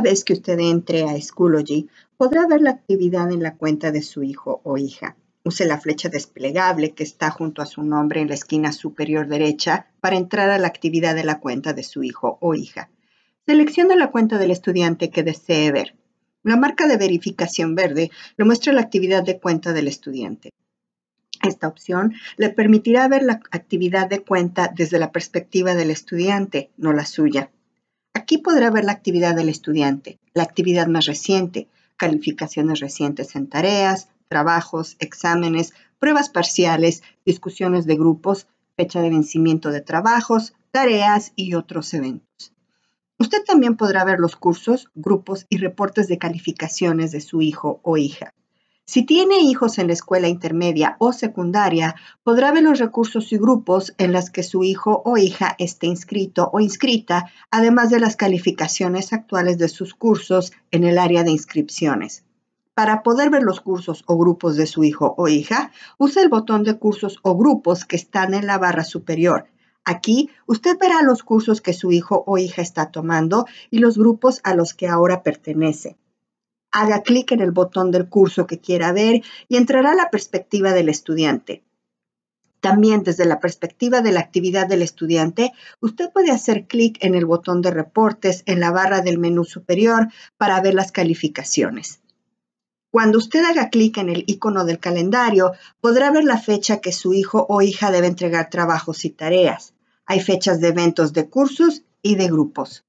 vez que usted entre a Schoology, podrá ver la actividad en la cuenta de su hijo o hija. Use la flecha desplegable que está junto a su nombre en la esquina superior derecha para entrar a la actividad de la cuenta de su hijo o hija. Seleccione la cuenta del estudiante que desee ver. La marca de verificación verde le muestra la actividad de cuenta del estudiante. Esta opción le permitirá ver la actividad de cuenta desde la perspectiva del estudiante, no la suya. Aquí podrá ver la actividad del estudiante, la actividad más reciente, calificaciones recientes en tareas, trabajos, exámenes, pruebas parciales, discusiones de grupos, fecha de vencimiento de trabajos, tareas y otros eventos. Usted también podrá ver los cursos, grupos y reportes de calificaciones de su hijo o hija. Si tiene hijos en la escuela intermedia o secundaria, podrá ver los recursos y grupos en los que su hijo o hija esté inscrito o inscrita, además de las calificaciones actuales de sus cursos en el área de inscripciones. Para poder ver los cursos o grupos de su hijo o hija, use el botón de cursos o grupos que están en la barra superior. Aquí usted verá los cursos que su hijo o hija está tomando y los grupos a los que ahora pertenece haga clic en el botón del curso que quiera ver y entrará a la perspectiva del estudiante. También desde la perspectiva de la actividad del estudiante, usted puede hacer clic en el botón de reportes en la barra del menú superior para ver las calificaciones. Cuando usted haga clic en el icono del calendario, podrá ver la fecha que su hijo o hija debe entregar trabajos y tareas. Hay fechas de eventos de cursos y de grupos.